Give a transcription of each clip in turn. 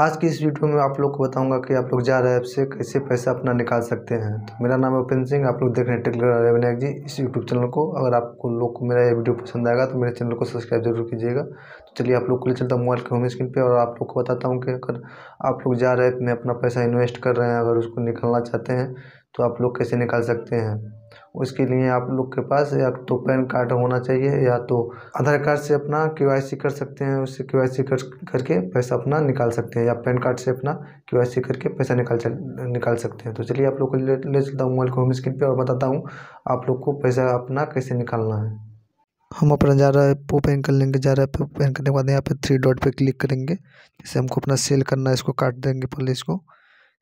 आज की इस वीडियो में आप लोग को बताऊंगा कि आप लोग जा रहे ऐप से कैसे पैसा अपना निकाल सकते हैं तो मेरा नाम है उपेंद्र सिंह आप लोग देख रहे हैं अरे रेवनायक जी इस यूट्यूब चैनल को अगर आपको लोग को मेरा ये वीडियो पसंद आएगा तो मेरे चैनल को सब्सक्राइब जरूर कीजिएगा तो चलिए आप लोग को ले चलता हूँ मोबाइल के होम स्क्रीन पर और आप लोग को बताता हूँ कि अगर आप लोग जा रहे ऐप में अपना पैसा इन्वेस्ट कर रहे हैं अगर उसको निकालना चाहते हैं तो आप लोग कैसे निकाल सकते हैं उसके लिए आप लोग के पास या तो पैन कार्ड होना चाहिए या तो आधार कार्ड से अपना के सी कर सकते हैं उससे के वाई सी कर करके पैसा अपना निकाल सकते हैं या पैन कार्ड से अपना के सी करके पैसा निकाल निकाल सकते हैं तो चलिए आप लोग को ले, ले चलता हूँ मोबाइल को होम स्क्रीन पर और बताता हूँ आप लोग को पैसा अपना कैसे निकालना है हम अपना जा रहा है ओपन कर लेंगे जा रहा है ओपन करने के बाद यहाँ पर थ्री डॉट पर क्लिक करेंगे जैसे हमको अपना सेल करना है इसको काट देंगे पहले इसको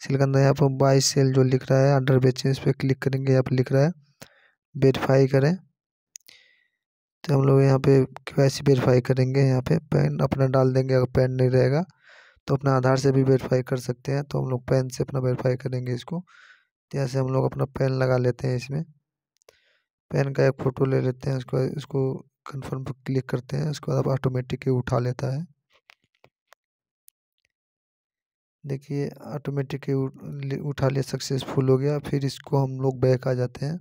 सेल करना है यहाँ पर बाई सेल जो लिख रहा है अंडर बेचें इस पर क्लिक करेंगे यहाँ पर लिख रहा है वेरीफाई करें तो हम लोग यहाँ पे कैसे वेरीफाई करेंगे यहाँ पे पेन अपना डाल देंगे अगर पेन नहीं रहेगा तो अपना आधार से भी वेरीफाई कर सकते हैं तो हम लोग पेन से अपना वेरीफाई करेंगे इसको जैसे तो से हम लोग अपना पेन लगा लेते हैं इसमें पेन का एक फ़ोटो ले लेते हैं उसको उसको कन्फर्म पर क्लिक करते हैं उसके बाद ऑटोमेटिक उठा लेता है देखिए ऑटोमेटिक उठा लिया सक्सेसफुल हो गया फिर इसको हम लोग बैक आ जाते हैं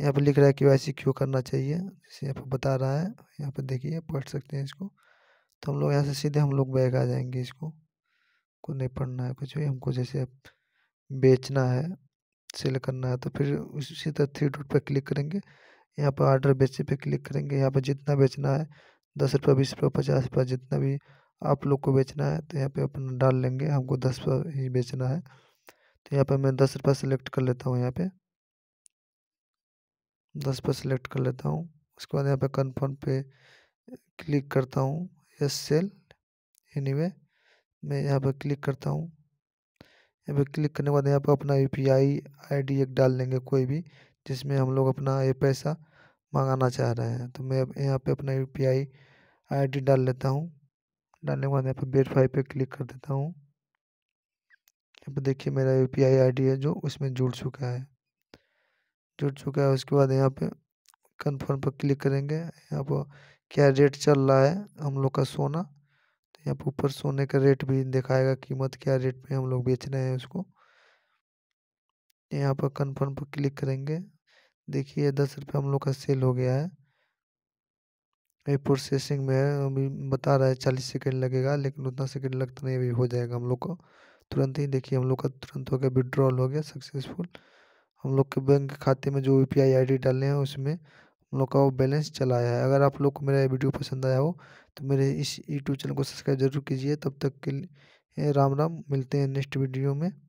यहाँ पे लिख रहा है के वाई क्यों करना चाहिए जैसे यहाँ पर बता रहा है यहाँ पे देखिए पढ़ सकते हैं इसको तो हम लोग यहाँ से सीधे हम लोग बैग आ जाएंगे इसको को नहीं पढ़ना है कुछ भी हमको जैसे बेचना है सेल करना है तो फिर उसी तरह थ्री डॉट पर क्लिक करेंगे यहाँ पर ऑर्डर बेचने पे क्लिक करेंगे यहाँ पर जितना बेचना है दस रुपये बीस रुपये पचास रुपये जितना भी आप लोग को बेचना है तो यहाँ पे अपना डाल लेंगे हमको दस रुपये ही बेचना है तो यहाँ पर मैं दस रुपये सेलेक्ट कर लेता हूँ यहाँ पे दस पर सेलेक्ट कर लेता हूँ उसके बाद यहाँ पे कन्फर्म पे क्लिक करता हूँ यस सेल एनीवे मैं यहाँ पे क्लिक करता हूँ यहाँ पे क्लिक करने के बाद यहाँ पे अपना U P I I D एक डाल लेंगे कोई भी जिसमें हम लोग अपना ये पैसा मंगाना चाह रहे हैं तो मैं यहाँ पे अपना U P I I D डाल लेता हूँ डालने के बाद यहाँ पे वेरीफाई पे क्लिक कर देता हूँ यहाँ पे देखिए मेरा U P I I D है जो उसमें जुड़ चुका है जुड़ चुका है उसके बाद यहाँ पे कन्फर्म पर क्लिक करेंगे यहाँ पर क्या रेट चल रहा है हम लोग का सोना तो यहाँ पर ऊपर सोने का रेट भी दिखाएगा कीमत क्या रेट पे हम लोग बेच रहे हैं उसको यहाँ पर कन्फर्म पर क्लिक करेंगे देखिए दस रुपये हम लोग का सेल हो गया है ये प्रोसेसिंग में है अभी बता रहा है चालीस सेकेंड लगेगा लेकिन उतना सेकेंड लगता नहीं अभी हो जाएगा हम लोग को तुरंत ही देखिए हम लोग का तुरंत हो गया विड्रॉल हो गया सक्सेसफुल हम लोग के बैंक खाते में जो U P I I D डाले हैं उसमें हम लोग का वो बैलेंस चला आया है अगर आप लोग को मेरा ये वीडियो पसंद आया हो तो मेरे इस यूट्यूब चैनल को सब्सक्राइब जरूर कीजिए तब तक के लिए राम राम मिलते हैं नेक्स्ट वीडियो में